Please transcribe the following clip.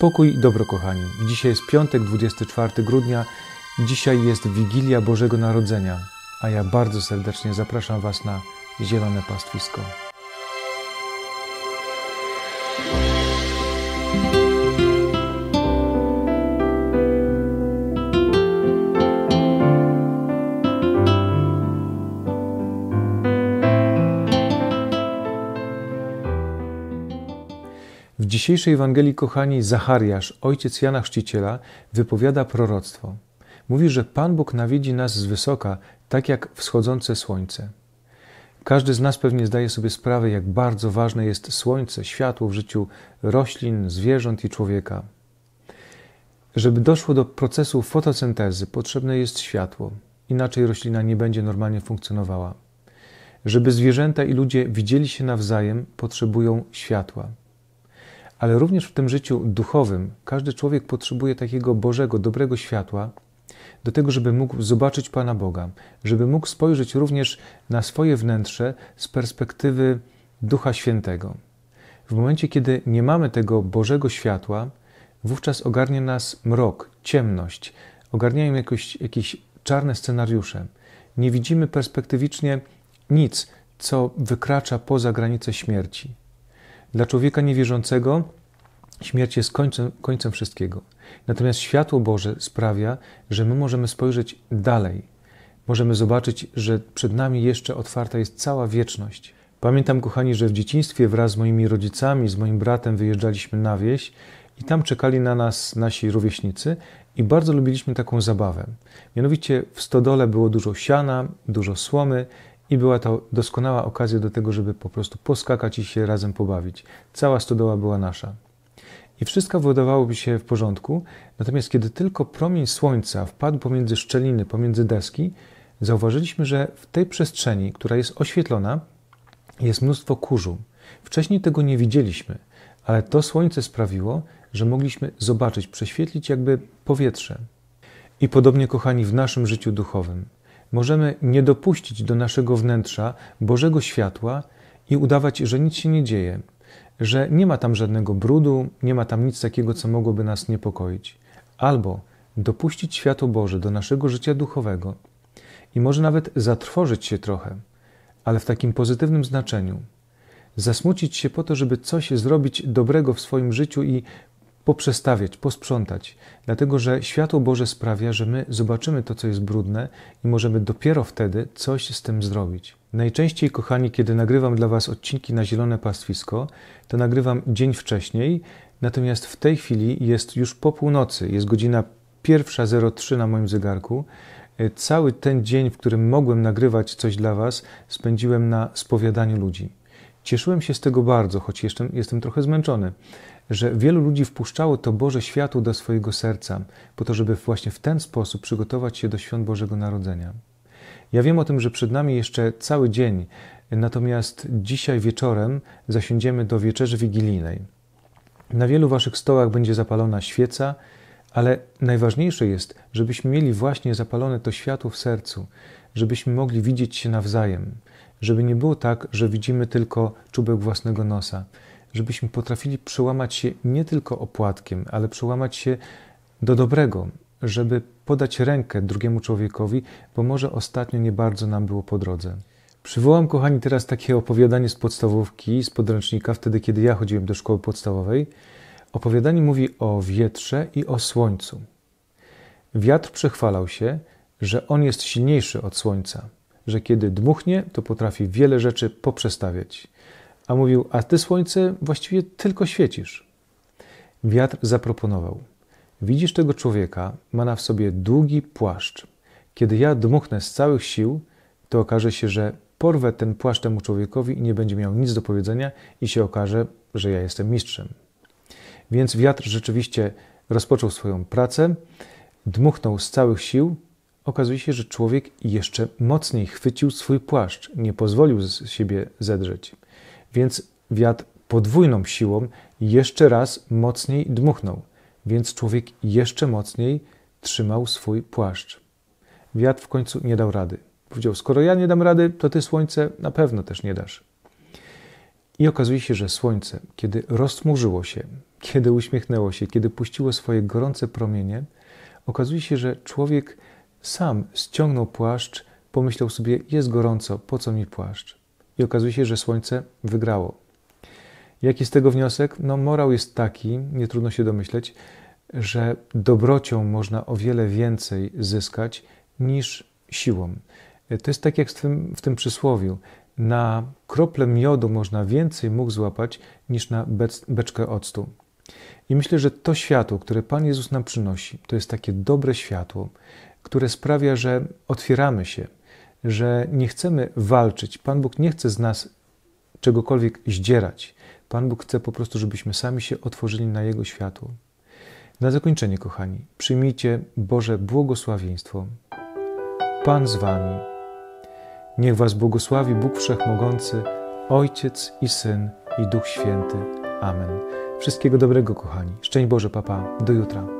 Pokój i dobro, kochani. Dzisiaj jest piątek, 24 grudnia. Dzisiaj jest Wigilia Bożego Narodzenia, a ja bardzo serdecznie zapraszam Was na Zielone Pastwisko. dzisiejszej Ewangelii, kochani, Zachariasz, ojciec Jana Chrzciciela, wypowiada proroctwo. Mówi, że Pan Bóg nawiedzi nas z wysoka, tak jak wschodzące słońce. Każdy z nas pewnie zdaje sobie sprawę, jak bardzo ważne jest słońce, światło w życiu roślin, zwierząt i człowieka. Żeby doszło do procesu fotosyntezy, potrzebne jest światło, inaczej roślina nie będzie normalnie funkcjonowała. Żeby zwierzęta i ludzie widzieli się nawzajem, potrzebują światła ale również w tym życiu duchowym każdy człowiek potrzebuje takiego Bożego, dobrego światła, do tego, żeby mógł zobaczyć Pana Boga, żeby mógł spojrzeć również na swoje wnętrze z perspektywy Ducha Świętego. W momencie, kiedy nie mamy tego Bożego światła, wówczas ogarnie nas mrok, ciemność, ogarniają jakoś, jakieś czarne scenariusze. Nie widzimy perspektywicznie nic, co wykracza poza granice śmierci. Dla człowieka niewierzącego śmierć jest końcem, końcem wszystkiego. Natomiast światło Boże sprawia, że my możemy spojrzeć dalej. Możemy zobaczyć, że przed nami jeszcze otwarta jest cała wieczność. Pamiętam, kochani, że w dzieciństwie wraz z moimi rodzicami, z moim bratem wyjeżdżaliśmy na wieś i tam czekali na nas nasi rówieśnicy i bardzo lubiliśmy taką zabawę. Mianowicie w stodole było dużo siana, dużo słomy i była to doskonała okazja do tego, żeby po prostu poskakać i się razem pobawić. Cała stodoła była nasza. I wszystko wydawałoby się w porządku, natomiast kiedy tylko promień słońca wpadł pomiędzy szczeliny, pomiędzy deski, zauważyliśmy, że w tej przestrzeni, która jest oświetlona, jest mnóstwo kurzu. Wcześniej tego nie widzieliśmy, ale to słońce sprawiło, że mogliśmy zobaczyć, prześwietlić jakby powietrze. I podobnie, kochani, w naszym życiu duchowym możemy nie dopuścić do naszego wnętrza Bożego światła i udawać, że nic się nie dzieje, że nie ma tam żadnego brudu, nie ma tam nic takiego, co mogłoby nas niepokoić. Albo dopuścić światło Boże do naszego życia duchowego i może nawet zatrwożyć się trochę, ale w takim pozytywnym znaczeniu. Zasmucić się po to, żeby coś zrobić dobrego w swoim życiu i poprzestawiać, posprzątać, dlatego że światło Boże sprawia, że my zobaczymy to, co jest brudne i możemy dopiero wtedy coś z tym zrobić. Najczęściej, kochani, kiedy nagrywam dla Was odcinki na zielone pastwisko, to nagrywam dzień wcześniej, natomiast w tej chwili jest już po północy, jest godzina 1.03 na moim zegarku. E, cały ten dzień, w którym mogłem nagrywać coś dla Was, spędziłem na spowiadaniu ludzi. Cieszyłem się z tego bardzo, choć jeszcze jestem trochę zmęczony, że wielu ludzi wpuszczało to Boże światło do swojego serca, po to, żeby właśnie w ten sposób przygotować się do świąt Bożego Narodzenia. Ja wiem o tym, że przed nami jeszcze cały dzień, natomiast dzisiaj wieczorem zasiądziemy do wieczerzy wigilijnej. Na wielu waszych stołach będzie zapalona świeca, ale najważniejsze jest, żebyśmy mieli właśnie zapalone to światło w sercu, żebyśmy mogli widzieć się nawzajem, żeby nie było tak, że widzimy tylko czubek własnego nosa. Żebyśmy potrafili przełamać się nie tylko opłatkiem, ale przełamać się do dobrego, żeby podać rękę drugiemu człowiekowi, bo może ostatnio nie bardzo nam było po drodze. Przywołam, kochani, teraz takie opowiadanie z podstawówki, z podręcznika, wtedy kiedy ja chodziłem do szkoły podstawowej. Opowiadanie mówi o wietrze i o słońcu. Wiatr przechwalał się, że on jest silniejszy od słońca że kiedy dmuchnie, to potrafi wiele rzeczy poprzestawiać. A mówił: A ty, słońce, właściwie tylko świecisz. Wiatr zaproponował: Widzisz tego człowieka, ma na w sobie długi płaszcz. Kiedy ja dmuchnę z całych sił, to okaże się, że porwę ten płaszcz temu człowiekowi i nie będzie miał nic do powiedzenia, i się okaże, że ja jestem mistrzem. Więc wiatr rzeczywiście rozpoczął swoją pracę, dmuchnął z całych sił, okazuje się, że człowiek jeszcze mocniej chwycił swój płaszcz, nie pozwolił z siebie zedrzeć. Więc wiatr podwójną siłą jeszcze raz mocniej dmuchnął, więc człowiek jeszcze mocniej trzymał swój płaszcz. Wiatr w końcu nie dał rady. Powiedział: Skoro ja nie dam rady, to ty słońce na pewno też nie dasz. I okazuje się, że słońce, kiedy rozmurzyło się, kiedy uśmiechnęło się, kiedy puściło swoje gorące promienie, okazuje się, że człowiek sam ściągnął płaszcz, pomyślał sobie, jest gorąco, po co mi płaszcz? I okazuje się, że słońce wygrało. Jaki z tego wniosek? No, morał jest taki, nie trudno się domyśleć, że dobrocią można o wiele więcej zyskać niż siłą. To jest tak jak w tym, w tym przysłowiu. Na krople miodu można więcej mógł złapać niż na bec, beczkę octu. I myślę, że to światło, które Pan Jezus nam przynosi, to jest takie dobre światło, które sprawia, że otwieramy się, że nie chcemy walczyć. Pan Bóg nie chce z nas czegokolwiek zdzierać. Pan Bóg chce po prostu, żebyśmy sami się otworzyli na Jego światło. Na zakończenie, kochani, przyjmijcie Boże błogosławieństwo. Pan z Wami. Niech Was błogosławi Bóg Wszechmogący, Ojciec i Syn i Duch Święty. Amen. Wszystkiego dobrego, kochani. Szczęść Boże, papa. Do jutra.